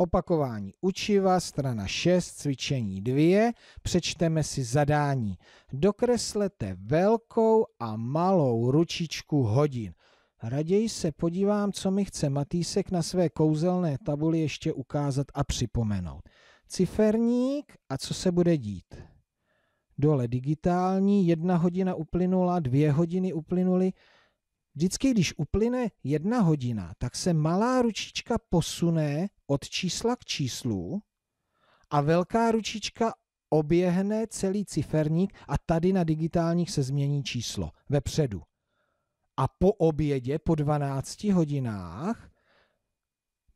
Opakování učiva, strana 6, cvičení 2, přečteme si zadání. Dokreslete velkou a malou ručičku hodin. Raději se podívám, co mi chce Matýsek na své kouzelné tabuli ještě ukázat a připomenout. Ciferník a co se bude dít? Dole digitální, jedna hodina uplynula, dvě hodiny uplynuly, Vždycky, když uplyne jedna hodina, tak se malá ručička posune od čísla k číslu a velká ručička oběhne celý ciferník a tady na digitálních se změní číslo vepředu. A po obědě, po 12 hodinách,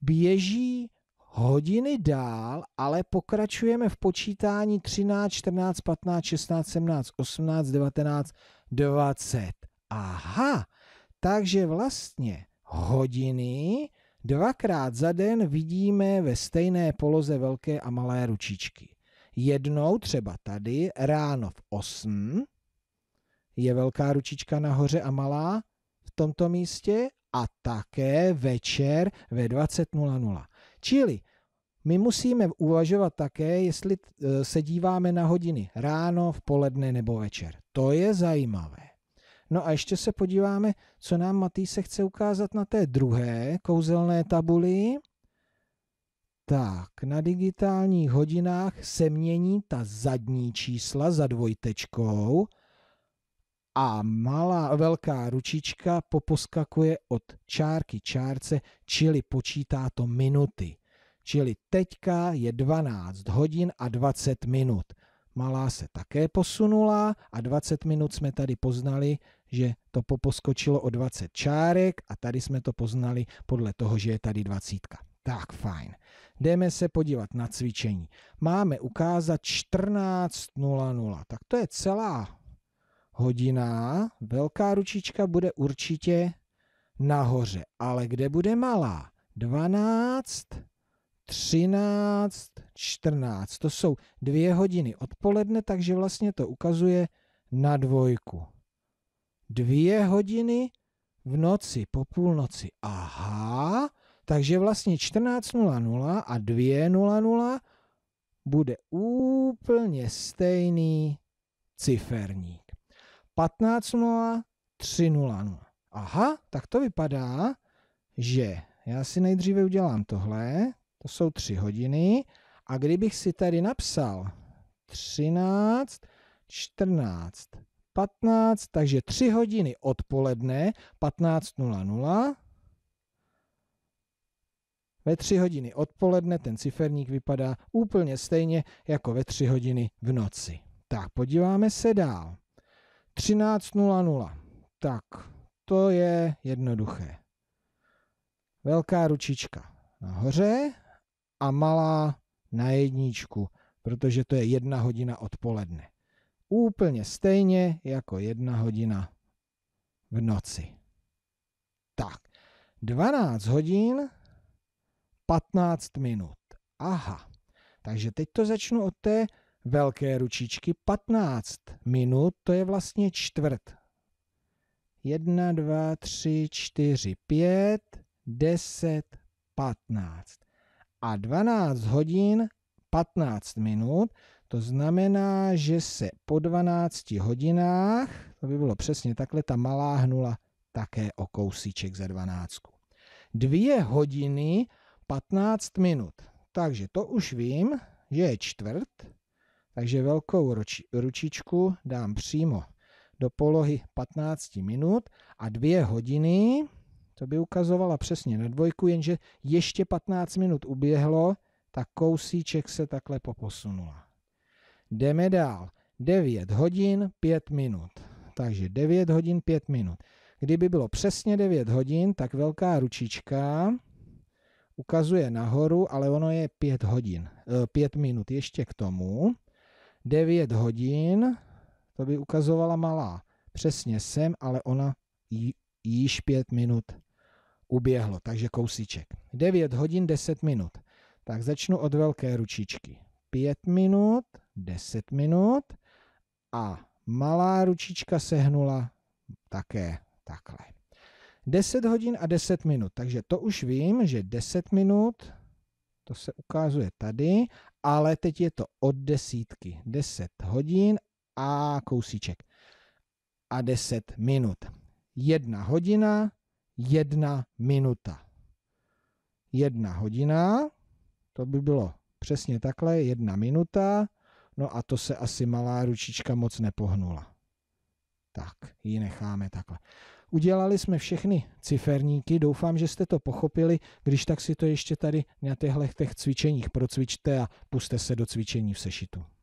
běží hodiny dál, ale pokračujeme v počítání 13, 14, 15, 16, 17, 18, 19, 20. Aha, takže vlastně hodiny dvakrát za den vidíme ve stejné poloze velké a malé ručičky. Jednou třeba tady ráno v 8 je velká ručička nahoře a malá v tomto místě a také večer ve 20.00. Čili my musíme uvažovat také, jestli eh, se díváme na hodiny ráno, v poledne nebo večer. To je zajímavé. No a ještě se podíváme, co nám se chce ukázat na té druhé kouzelné tabuli. Tak, na digitálních hodinách se mění ta zadní čísla za dvojtečkou a malá velká ručička poposkakuje od čárky čárce, čili počítá to minuty. Čili teďka je 12 hodin a 20 minut. Malá se také posunula a 20 minut jsme tady poznali že to poposkočilo o 20 čárek a tady jsme to poznali podle toho, že je tady 20. Tak fajn. Jdeme se podívat na cvičení. Máme ukázat 14.00. Tak to je celá hodina. Velká ručička bude určitě nahoře. Ale kde bude malá? 12, 13, 14. To jsou dvě hodiny odpoledne, takže vlastně to ukazuje na dvojku dvě hodiny v noci, po půlnoci. Aha, takže vlastně 14.00 a 2.00 bude úplně stejný ciferník. 15.00, 3.00. Aha, tak to vypadá, že já si nejdříve udělám tohle, to jsou tři hodiny, a kdybych si tady napsal 13, 14, 15, takže 3 hodiny odpoledne, 15.00. Ve 3 hodiny odpoledne ten ciferník vypadá úplně stejně jako ve 3 hodiny v noci. Tak, podíváme se dál. 13.00. Tak, to je jednoduché. Velká ručička nahoře a malá na jedničku, protože to je jedna hodina odpoledne úplně stejně jako jedna hodina v noci. Tak, 12 hodin, 15 minut. Aha, takže teď to začnu od té velké ručičky. 15 minut, to je vlastně čtvrt. 1, 2, 3, 4, 5, 10, 15. A 12 hodin, 15 minut, to znamená, že se po 12 hodinách, to by bylo přesně takhle, ta malá hnula také o kousíček za 12. Dvě hodiny 15 minut. Takže to už vím, že je čtvrt, takže velkou ručičku dám přímo do polohy 15 minut a dvě hodiny, to by ukazovala přesně na dvojku, jenže ještě 15 minut uběhlo, tak kousíček se takhle poposunula. Jdeme dál. 9 hodin 5 minut. Takže 9 hodin 5 minut. Kdyby bylo přesně 9 hodin, tak velká ručička ukazuje nahoru, ale ono je 5 hodin. 5 eh, minut ještě k tomu. 9 hodin, to by ukazovala malá. Přesně sem, ale ona již 5 minut uběhlo, takže kousíček. 9 hodin 10 minut. Tak začnu od velké ručičky. 5 minut, 10 minut a malá ručička se hnula také takhle. 10 hodin a 10 minut, takže to už vím, že 10 minut, to se ukazuje tady, ale teď je to od desítky. 10 hodin a kousíček. A 10 minut. Jedna hodina, jedna minuta. Jedna hodina, to by bylo přesně takhle, jedna minuta, No a to se asi malá ručička moc nepohnula. Tak, ji necháme takhle. Udělali jsme všechny ciferníky, doufám, že jste to pochopili, když tak si to ještě tady na těchto těch cvičeních procvičte a puste se do cvičení v sešitu.